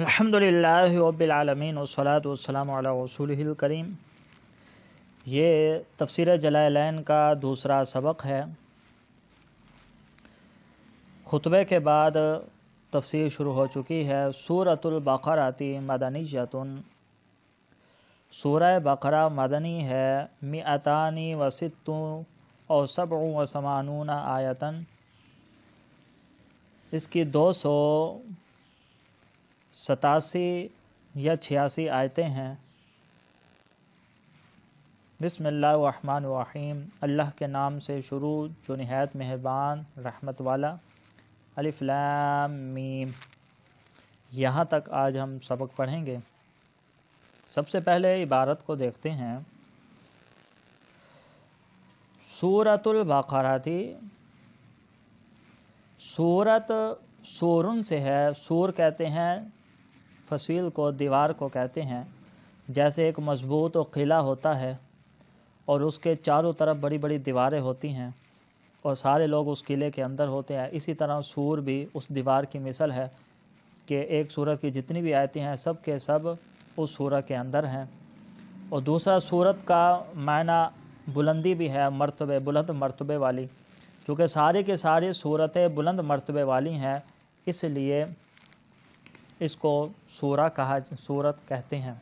अल्हम्दुलिल्लाह रबालमीन वसलात वसलाम रसूल करीम ये तफसर जलालैन का दूसरा सबक है खुतबे के बाद तफसीर शुरू हो चुकी है सूरतुल्बकर आती मदनी जतन सूर बकरा मदनी है मिअतानी वसतों और सब व समानून आयतन इसकी दो सौ सतासी या छियासी आयतें हैं बिसमीम अल्लाह के नाम से शुरू जो नहायत मेहरबान रहमत वाला अलिफ्लाम मीम यहाँ तक आज हम सबक पढ़ेंगे सबसे पहले इबारत को देखते हैं सूरतुल थी सूरत सोरन से है सूर कहते हैं फसील को दीवार को कहते हैं जैसे एक मजबूत किला होता है और उसके चारों तरफ बड़ी बड़ी दीवारें होती हैं और सारे लोग उस किले के अंदर होते हैं इसी तरह सूर भी उस दीवार की मिसल है कि एक सूरत की जितनी भी आयतें हैं सब के सब उस सूरत के अंदर हैं और दूसरा सूरत का मायना बुलंदी भी है मरतबे बुलंद मरतबे वाली क्योंकि सारे के सारे सूरतें बुलंद मरतबे वाली हैं इसलिए इसको सूरा कहा सूरत कहते हैं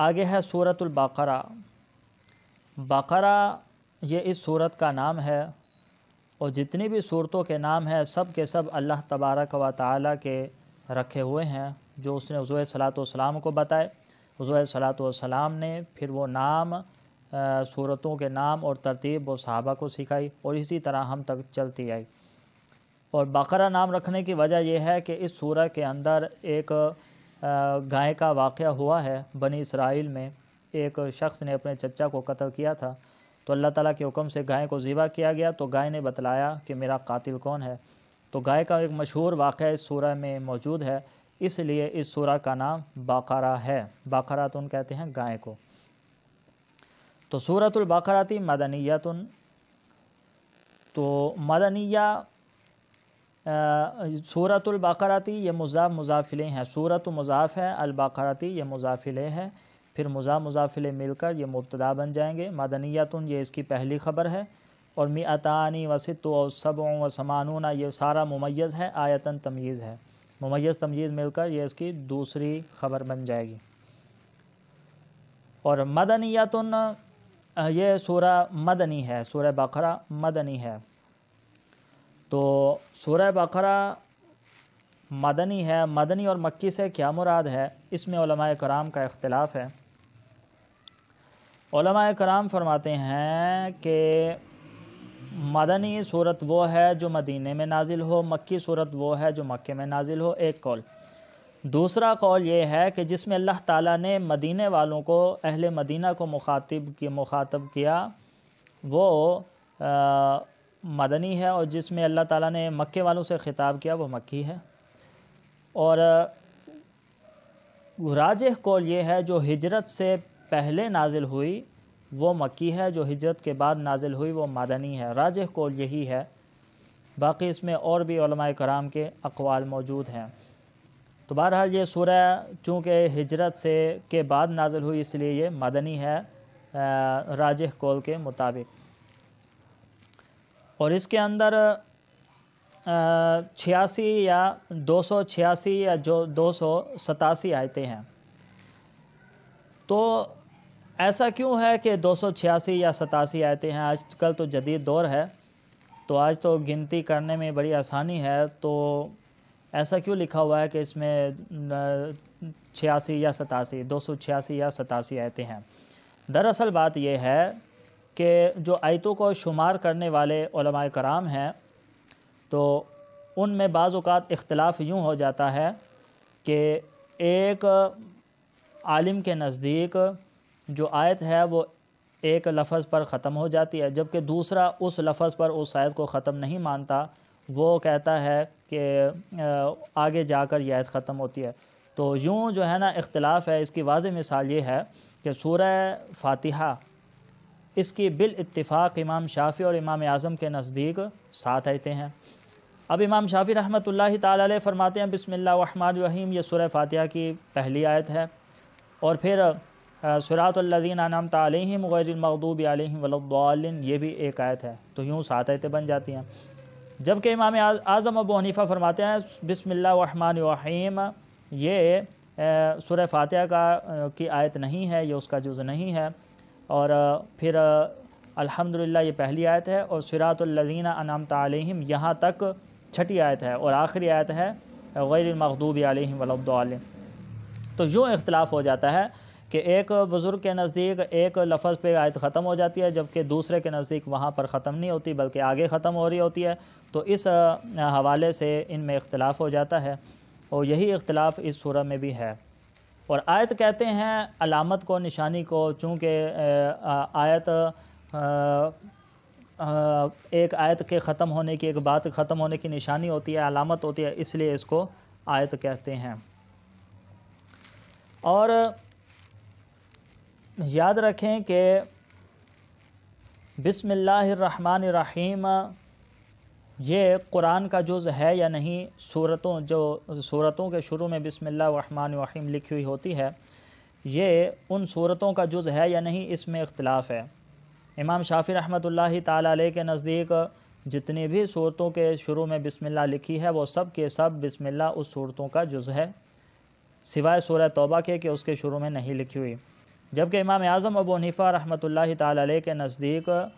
आगे है सूरतुल्बकरा बकरा ये इस सूरत का नाम है और जितनी भी सूरतों के नाम हैं सब के सब अल्लाह तबारक व ताली के रखे हुए हैं जो उसने हजू सलात को बताए हजू सलात ने फिर वो नाम सूरतों के नाम और तरतीब व सहाबा को सिखाई और इसी तरह हम तक चलती आई और बकरा नाम रखने की वजह यह है कि इस सूरह के अंदर एक गाय का वाक़ हुआ है बनी इसराइल में एक शख्स ने अपने चचा को कत्ल किया था तो अल्लाह ताला के हुक्म से गाय को ज़िबा किया गया तो गाय ने बतलाया कि मेरा कातिल कौन है तो गाय का एक मशहूर वाक़ इस सूरह में मौजूद है इसलिए इस सूरह का नाम बाकारा है बाकरातुन कहते हैं गाय को तो सूरतुल बाकराती मदनियातुन तो मदनिया सूरतुलबाकराती ये मजा मुजाफिले हैं सूरत मजाफ़ है अलबाकराती ये मुजाफिले हैं फिर मजा मुजाफिले मिलकर ये मुबतदा बन जाएंगे मदनियातन ये इसकी पहली ख़बर है और अतानी वसित व सब व समानूना ये सारा ममैज़ है आयतन तमीज़ है ममैज़ तमीज़ मिलकर ये इसकी दूसरी ख़बर बन जाएगी और मदनियातन ये सूरा मदनी है सूर बकरा मदनी है तो सूर्य बकरा मदनी है मदनी और मक्की से क्या मुराद है इसमें कराम का इख्तलाफ है कराम फरमाते हैं कि मदनी सूरत वो है जो मदीने में नाजिल हो मक्की सूरत वो है जो मक्के में नाजिल हो एक कौल दूसरा कौल ये है कि जिसमें अल्लाह ताला ने मदीने वालों को अहल मदीना को मुखातिब की मुखातब किया वो आ, मदनी है और जिसमें अल्लाह ताला ने मक्के वालों से ख़िताब किया वो मक्की है और राज कौल ये है जो हिजरत से पहले नाजिल हुई वो मक्की है जो हिजरत के बाद नाजिल हुई वो मदनी है राज कौल यही है बाकी इसमें और भी कराम के अकवाल मौजूद हैं तो बहरहाल ये सूरह चूँकि हिजरत से के बाद नाजिल हुई इसलिए ये मदनी है राज कौल के मुताबिक और इसके अंदर छियासी या दो सौ छियासी या जो दो सौ सतासी आयतें हैं तो ऐसा क्यों है कि दो सौ छियासी या सतासी आयतें हैं आजकल तो जदीद दौर है तो आज तो गिनती करने में बड़ी आसानी है तो ऐसा क्यों लिखा हुआ है कि इसमें छियासी या सतासी दो सौ छियासी या सतासी आयतें हैं दरअसल बात यह है कि जो आयतों को शुमार करने वाले कराम हैं तो उनमें बाज़ात इख्तलाफ़ यूँ हो जाता है कि एक आलिम के नज़दीक जो आयत है वो एक लफ्ज़ पर ख़त्म हो जाती है जबकि दूसरा उस लफ्ज़ पर उस आयत को ख़त्म नहीं मानता वो कहता है कि आगे जाकर यह आयत ख़त्म होती है तो यूँ जो है ना इख्तलाफ है इसकी वाज मिसाल ये है कि सूर फातिहा इसकी बिल इत्तिफाक़ इमाम शाफ़ी और इमाम आज़म के नज़दीक सात आते हैं अब इमाम शाफ़ी रहमत ला फरमाते हैं बसमीम यह सुरह फ़ातिहा की पहली आयत है और फिर सुरातल्लिन आनाम तलम गैरमदूब आलिम वलद्दालिन ये भी एक आयत है तो यूँ सात आयतें बन जाती हैं जबकि इमाम आज़म अबू हनीफ़ा फरमाते हैं बसमीम ये सुरह फ़ातिहा का की आयत नहीं है ये उसका जुज़ नहीं है और फिर अल्हम्दुलिल्लाह ये पहली आयत है और सिरातुल्लजीन अनाम तम यहाँ तक छठी आयत है और आखिरी आयत है गैर आलिम वलब्दाल तो यूँ इख्तलाफ हो जाता है कि एक बुज़ुर्ग के नज़दीक एक लफ्ज़ पे आयत ख़त्म हो जाती है जबकि दूसरे के नज़दीक वहाँ पर ख़त्म नहीं होती बल्कि आगे ख़त्म हो रही होती है तो इस हवाले से इनमें इख्तलाफ हो जाता है और यही इख्तलाफ इस सूरह में भी है और आयत कहते हैं अलामत को निशानी को चूँकि आयत एक आयत के ख़त्म होने की एक बात ख़त्म होने की निशानी होती है अलामत होती है इसलिए इसको आयत कहते हैं और याद रखें कि बिसमीम ये कुरान का जुज़ है या नहीं सूरतों जो सूरतों के शुरू में बिसमीम लिखी हुई होती है ये उन सूरतों का जुज़ है या नहीं इसमें इख्तलाफ है इमाम शाफी रहमत ताली के नज़दीक जितनी भी सूरतों के शुरू में बिसमिल्ला लिखी है वो सब के सब बिसमिल्ला उस सूरतों का जुज़ है सिवाय सूरह तौबा के कि उसके शुरू में नहीं लिखी हुई जबकि इमाम आज़म अबू हनीफ़ा रहमत ताली के नज़दीक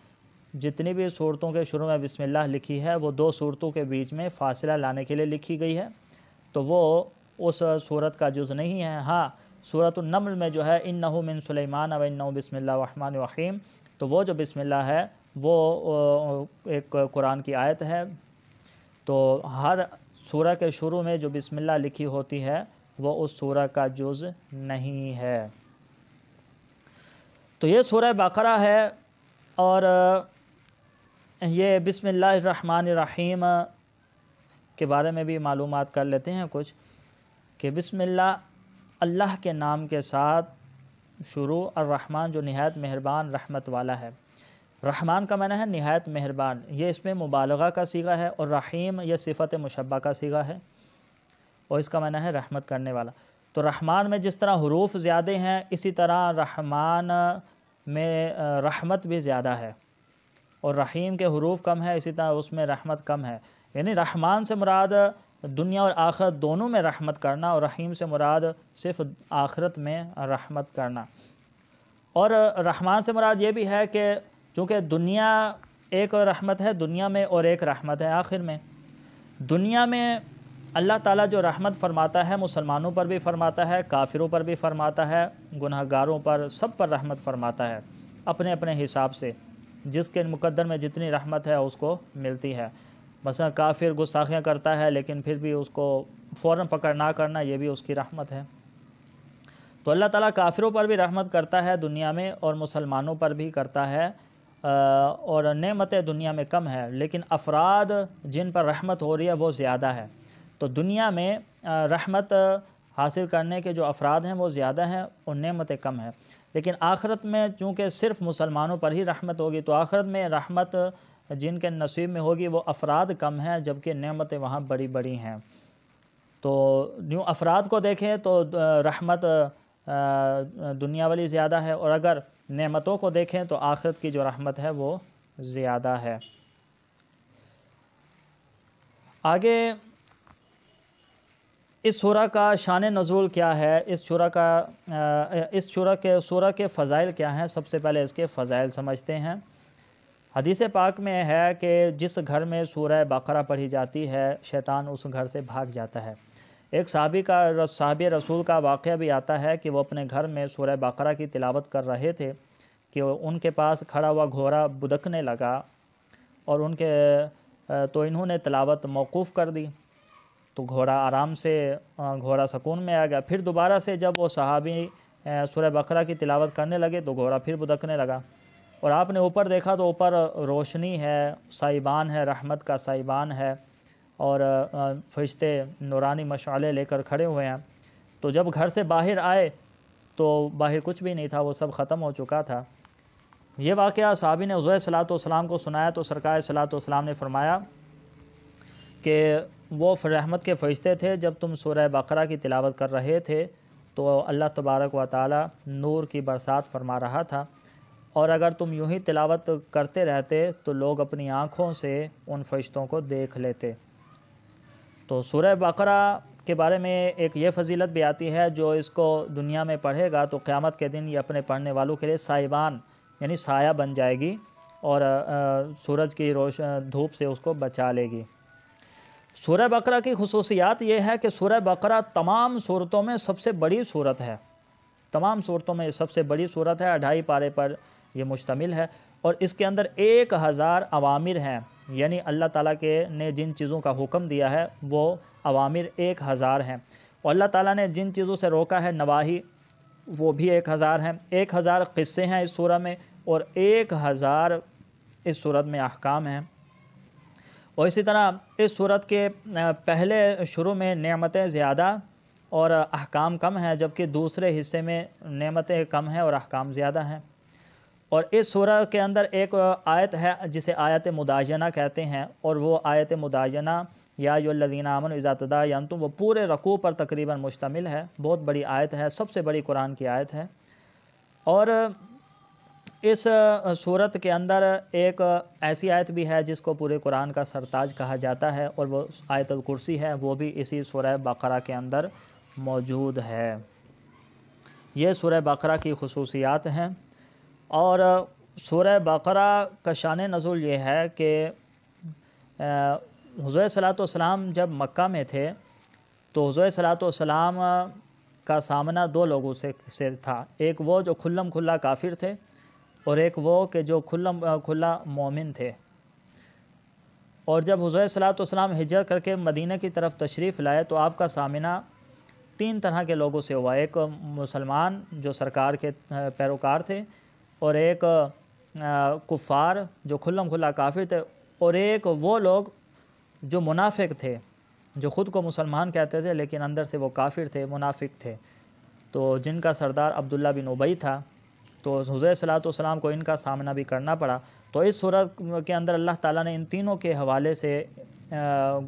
जितनी भी सूरतों के शुरू में बिस्मिल्लाह लिखी है वो दो सूरतों के बीच में फासला लाने के लिए लिखी गई है तो वो उस सूरत का जुज़ नहीं है हाँ सूरत नमल में जो है इन नहू मिन सलेमान अब इन बसमिल्लामान वहीम तो वो जो बिसमिल्ला है वो एक कुरान की आयत है तो हर सूरह के शुरू में जो बिसमिल्ला लिखी होती है वो उस सूरह का जुज़ नहीं है तो ये सूरह बकरा है और ये बिसमीम के बारे में भी मालूम कर लेते हैं कुछ कि बिसमिल्लाह अल्लाह के नाम के साथ शुरू और रहमान जो नहायत मेहरबान रहमत वाला है रहमान का माना है नहायत मेहरबान ये इसमें मुबालगा का सीगा है और रहीम यह सिफत मुशबा का सीगा है और इसका मैंने है रहमत करने वाला तो रहमान में जिस तरह हरूफ ज़्यादा हैं इसी तरह रहमान में रहमत भी ज़्यादा है और रहीम के हरूफ कम है इसी तरह उसमें रहमत कम है यानी रहमान से मुराद दुनिया और आखरत दोनों में रहमत करना और रहीम से मुराद सिर्फ आखरत में रहमत करना और रहमान से मुराद ये भी है कि चूँकि दुनिया एक रहमत है दुनिया में और एक रहमत है आखिर में दुनिया में अल्लाह ताला जो रहमत फरमाता है मुसलमानों पर भी फरमाता है काफिरों पर भी फरमाता है गुनहगारों पर सब पर रहमत फरमाता है अपने अपने हिसाब से जिसके मुकद्दर में जितनी रहमत है उसको मिलती है मसला काफिर गुस्साखियाँ करता है लेकिन फिर भी उसको फ़ौर पकड़ ना करना ये भी उसकी रहमत है तो अल्लाह ताला काफिरों पर भी रहमत करता है दुनिया में और मुसलमानों पर भी करता है और नमतें दुनिया में कम है लेकिन अफराद जिन पर रहमत हो रही है वो ज़्यादा है तो दुनिया में रहमत हासिल करने के जो अफराद हैं वो ज़्यादा हैं और नमतें कम हैं लेकिन आखरत में चूँकि सिर्फ मुसलमानों पर ही रहमत होगी तो आखरत में रहमत जिनके नसीब में होगी वो अफराद कम हैं जबकि नमतें वहाँ बड़ी बड़ी हैं तो न्यू अफराद को देखें तो रहमत दुनिया वाली ज़्यादा है और अगर नमतों को देखें तो आखिरत की जो रहमत है वो ज़्यादा है आगे इस शुरा का शान नजूल क्या है इस शुरा का इस शुरा के शुरा के फ़ज़ाइल क्या हैं सबसे पहले इसके फ़ज़ाइल समझते हैं हदीस पाक में है कि जिस घर में सूरह बकरा पढ़ी जाती है शैतान उस घर से भाग जाता है एक साहबी का साहब रसूल का वाक़ भी आता है कि वो अपने घर में सूरह बकरा की तिलावत कर रहे थे कि उनके पास खड़ा हुआ घोड़ा बुदकने लगा और उनके तो इन्होंने तलावत मौकूफ़ कर दी तो घोड़ा आराम से घोड़ा सकून में आ गया फिर दोबारा से जब वो सहाबी सुरह बकरा की तिलावत करने लगे तो घोड़ा फिर बुदकने लगा और आपने ऊपर देखा तो ऊपर रोशनी है साइबान है रहमत का साइबान है और फरिश्ते नूरानी मशाले लेकर खड़े हुए हैं तो जब घर से बाहर आए तो बाहर कुछ भी नहीं था वो सब ख़त्म हो चुका था ये वाक़ साहबी ने उज़ैर सलात को सुनाया तो सरकार सलात ने फरमाया कि वो रहमत के फ़रिश्ते थे जब तुम सूरह बकरा की तिलावत कर रहे थे तो अल्लाह तबारक व ताली नूर की बरसात फरमा रहा था और अगर तुम यूं ही तिलावत करते रहते तो लोग अपनी आँखों से उन फरिश्तों को देख लेते तो सूर्य बकरा के बारे में एक ये फजीलत भी आती है जो इसको दुनिया में पढ़ेगा तो क़्यामत के दिन ये अपने पढ़ने वालों के लिए साइबान यानी साया बन जाएगी और सूरज की रोश धूप से उसको बचा लेगी सूर्य बकरा की खसूसियात यह है कि सूर्य बकरा तमाम सूरतों में सबसे बड़ी सूरत है तमाम सूरतों में सबसे बड़ी सूरत है अढ़ाई पारे पर यह मुश्तमिल है और इसके अंदर एक हज़ार अवामिर हैं यानी अल्लाह ताला के ने जिन चीज़ों का हुक्म दिया है वो अवामिर एक हज़ार हैं और अल्लाह ताला ने जिन चीज़ों से रोका है नवाही वो भी एक हज़ार हैं एक हज़ार क़स्से हैं इस सूरह में और एक हज़ार इस सूरत में अहकाम हैं और इसी तरह इस सूरत के पहले शुरू में नमतें ज़्यादा और अहकाम कम हैं जबकि दूसरे हिस्से में नमतें कम हैं और अहकाम ज़्यादा हैं और इस सूरत के अंदर एक आयत है जिसे आयत मुदाजना कहते हैं और वो आयत मुदाजना या लदीना अमन इज़ातदा यान तुम वो पूरे रकू पर तकरीबन मुश्तमिल है बहुत बड़ी आयत है सबसे बड़ी कुरान की आयत है और इस सूरत के अंदर एक ऐसी आयत भी है जिसको पूरे कुरान का सरताज कहा जाता है और वो आयतल कुर्सी है वो भी इसी सूरह बकरा के अंदर मौजूद है ये सूरह बकरा की खसूसियात हैं और सूरह बकरा का शान नज़ुल ये है कि हजू सलात सलाम जब मक्का में थे तो हजू सलात सलाम का सामना दो लोगों से से था एक वो जो खुल्लम खुल्ला काफिर थे और एक वो कि जो खुला खुला मोमिन थे और जब हजूर सलाम हिजरत करके मदीना की तरफ तशरीफ़ लाए तो आपका सामना तीन तरह के लोगों से हुआ एक मुसलमान जो सरकार के पैरोकार थे और एक कुफ़ार जो खुल्लम खुला काफिर थे और एक वो लोग जो मुनाफिक थे जो ख़ुद को मुसलमान कहते थे लेकिन अंदर से वो काफिर थे मुनाफिक थे तो जिनका सरदार अब्दुल्ला बिन उबई था तो हज़र सलाम को इनका सामना भी करना पड़ा तो इस सूरत के अंदर अल्लाह ताला ने इन तीनों के हवाले से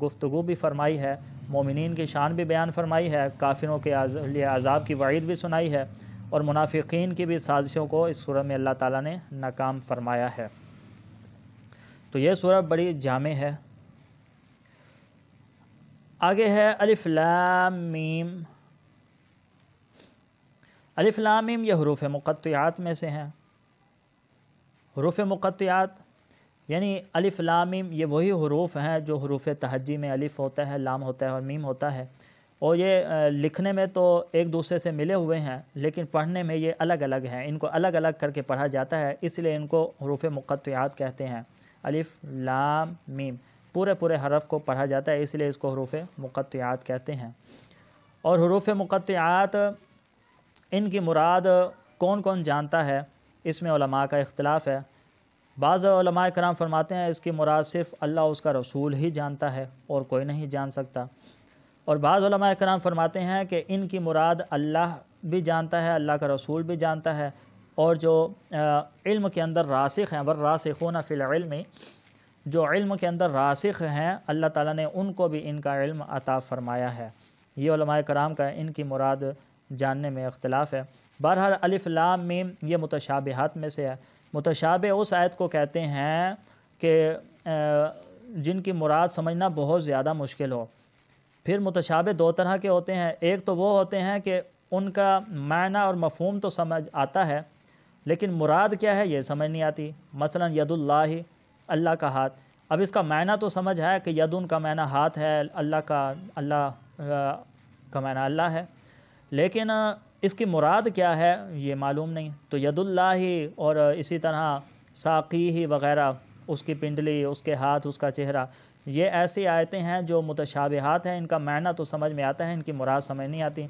गुफ्तु भी फरमाई है मोमिन की शान भी बयान फरमाई है काफिरों के लिए अजाब की वाइद भी सुनाई है और मुनाफिकीन की भी साजिशों को इस सूरत में अल्लाह ताला ने नाकाम फरमाया है तो यह सूरत बड़ी जाम है आगे है मीम अलिफ्लामिम यह हरूफ मुक़यात में से हैं हरूफ मुक़यात यानी अलिफ़ ये वही हरूफ हैं जो हरूफ तहजी में अलिफ़ होता है लाम होता है और मीम होता है और ये लिखने में तो एक दूसरे से मिले हुए हैं लेकिन पढ़ने में ये अलग अलग हैं इनको अलग अलग करके पढ़ा जाता है इसलिए इनको हरूफ मुक़यात कहते हैं अलिफ़ लाम मीम पूरे पूरे हरफ को पढ़ा जाता है इसलिए इसको हरूफ मुक़यात कहते हैं और हरूफ मुक़यात इनकी मुराद कौन कौन जानता है इसमें का इख्तलाफ है बाज़ कराम फरमाते हैं इसकी मुराद सिर्फ़ अल्लाह उसका रसूल ही जानता है और कोई नहीं जान सकता और बाज़ कराम फरमाते हैं कि इनकी मुराद अल्लाह भी जानता है अल्लाह का रसूल भी जानता है और जो इल्म के अंदर रासिक हैं वर रासिखोना फ़िलमी जो इल्म के अंदर रासिक हैं अल्लाह ताली ने उनको भी इनका इल्म अता फ़रमाया है ये कराम का इनकी मुराद जानने में अख्तिलाफ़ है बहरहाल अलिफ लाम मीम ये मुतशाबहत में से है मुतशाब उस आयत को कहते हैं कि जिनकी मुराद समझना बहुत ज़्यादा मुश्किल हो फिर मुतशाब दो तरह के होते हैं एक तो वो होते हैं कि उनका मायना और मफहम तो समझ आता है लेकिन मुराद क्या है ये समझ नहीं आती मसला यदुल्ला अल्लाह का हाथ अब इसका मायना तो समझ है कि यदुन का मायना हाथ है अल्लाह का अल्लाह का मायना अल्लाह है लेकिन इसकी मुराद क्या है ये मालूम नहीं तो यदुल्ला ही और इसी तरह साकी ही वगैरह उसकी पिंडली उसके हाथ उसका चेहरा ये ऐसी आयतें हैं जो मुतशाबहत हैं इनका मायना तो समझ में आता है इनकी मुराद समझ नहीं आती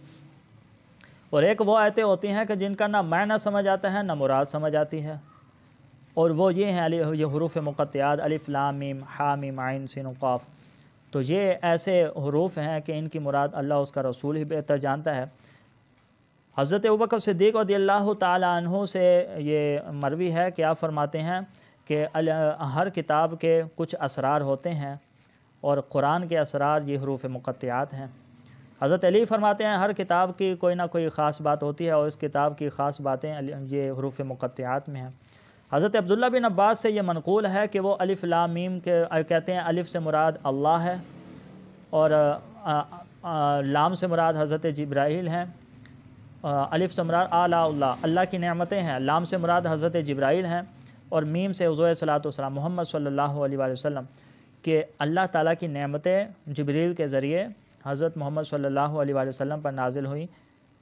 और एक वो आयतें होती हैं कि जिनका ना मायना समझ आता है ना मुराद समझ आती है और वो ये हैं ये हरूफ मुकत्याद अलिफ़ लामीम हामीम आइन सिनक़ाफ़ तो ये ऐसे हरूफ हैं कि इनकी मुराद अल्लाह उसका रसूल ही बेहतर जानता है हज़रत अबकर सिद्दीक रदी अल्लाह तहों से ये मरवी है क्या फ़रमाते हैं कि हर किताब के कुछ असरार होते हैं और कुरान के असरार ये हरूफ मुक़त्यात हैं हज़रत अली फरमाते हैं हर किताब की कोई ना कोई ख़ास बात होती है और इस किताब की ख़ास बातें ये हरूफ मुक़त्यात में हैं हज़रत अब्दुल्ला बिन अब्बास से ये मनकूल है कि वो अलिफ़ लामीम के कहते हैं अलिफ़ से मुराद अल्लाह है और आ, आ, आ, लाम से मुराद हज़रत जब्राइल हैं अलिफ़ से मुराद आला अल्लाह की नमतें हैं लाम से मुराद हज़रत जब्राइल हैं और मीम से हज़ू सलातम मोहम्मद सल्ला वसम के अल्लाह ताला की नमतें जबरील के ज़रिए हज़रत मोहम्मद सल्ला वसम पर नाजिल हुई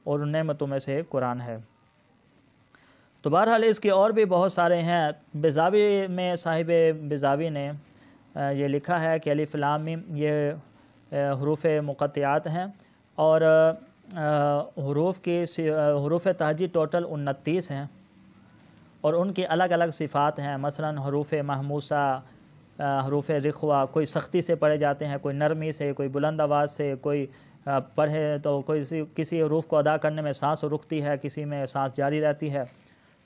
और उन नमतों में से कुरान है तो बहरहाल इसके और भी बहुत सारे हैं बेजावी में साहिब बेजावी ने ये लिखा है कि अली फ़िलाम ये हरूफ मुक़त्यात हैं और हरूफ की हरूफ तहजी टोटल उनतीस हैं और उनकी अलग अलग सिफ़ात हैं मसलन हरूफ महमूसा हरूफ रखवा कोई सख्ती से पढ़े जाते हैं कोई नरमी से कोई बुलंद आवाज़ से कोई पढ़े तो कोई किसी हरूफ को अदा करने में सांस रुकती है किसी में सांस जारी रहती है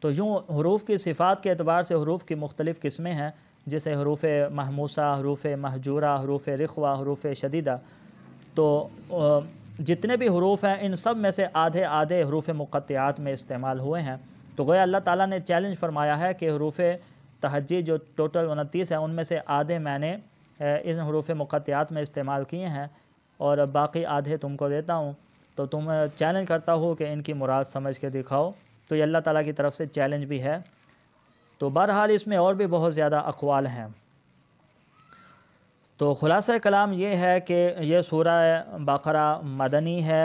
तो यूँ हरूफ की सिफ़ात के अतबार से हरूफ की मुख्तलिफ़ किस्में हैं जैसे हरूफ महमूसा हरूफ महजूरा हरूफ रखवा हरूफ शदीदा तो जितने भी हरूफ हैं इन सब में से आधे आधे हरूफ मुक़त्यात में इस्तेमाल हुए हैं तो गोया अल्लाह ताला ने चैलेंज फरमाया है कि हरूफ तहजी जो टोटल उनतीस हैं उनमें से आधे मैंने इन हरूफ मुक़त्यात में इस्तेमाल किए हैं और बाकी आधे तुमको देता हूँ तो तुम चैलेंज करता हो कि इनकी मुराद समझ के दिखाओ तो ये अल्लाह ताला की तरफ से चैलेंज भी है तो बहरहाल इसमें और भी बहुत ज़्यादा अकवाल हैं तो ख़ुलासा कलाम ये है कि यह सूरह बकरा मदनी है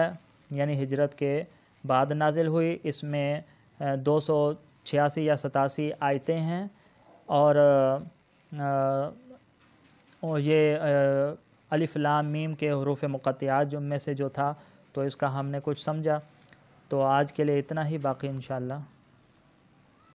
यानी हिजरत के बाद नाजिल हुई इसमें दो सौ छियासी या सतासी आयतें हैं और, ये अलिफ़ लाम मीम के हरूफ मुक़त्यात जो में से जो था तो इसका हमने कुछ समझा तो आज के लिए इतना ही बाकी इन